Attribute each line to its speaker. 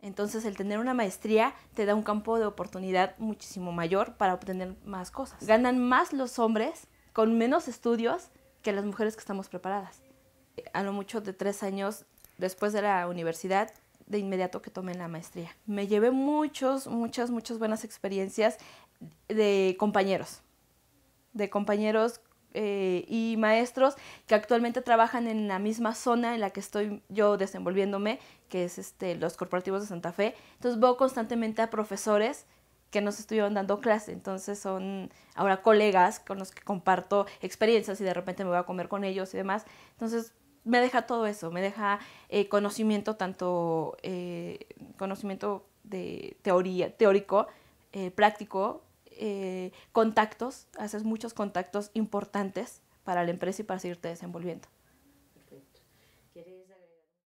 Speaker 1: Entonces el tener una maestría te da un campo de oportunidad muchísimo mayor para obtener más cosas. Ganan más los hombres con menos estudios que las mujeres que estamos preparadas. A lo mucho de tres años después de la universidad, de inmediato que tomen la maestría. Me llevé muchos, muchas, muchas buenas experiencias de compañeros, de compañeros eh, y maestros que actualmente trabajan en la misma zona en la que estoy yo desenvolviéndome, que es este, los corporativos de Santa Fe. Entonces veo constantemente a profesores que nos estuvieron dando clase, entonces son ahora colegas con los que comparto experiencias y de repente me voy a comer con ellos y demás. Entonces me deja todo eso, me deja eh, conocimiento tanto, eh, conocimiento de teoría, teórico, práctico, eh, contactos, haces muchos contactos importantes para la empresa y para seguirte desenvolviendo.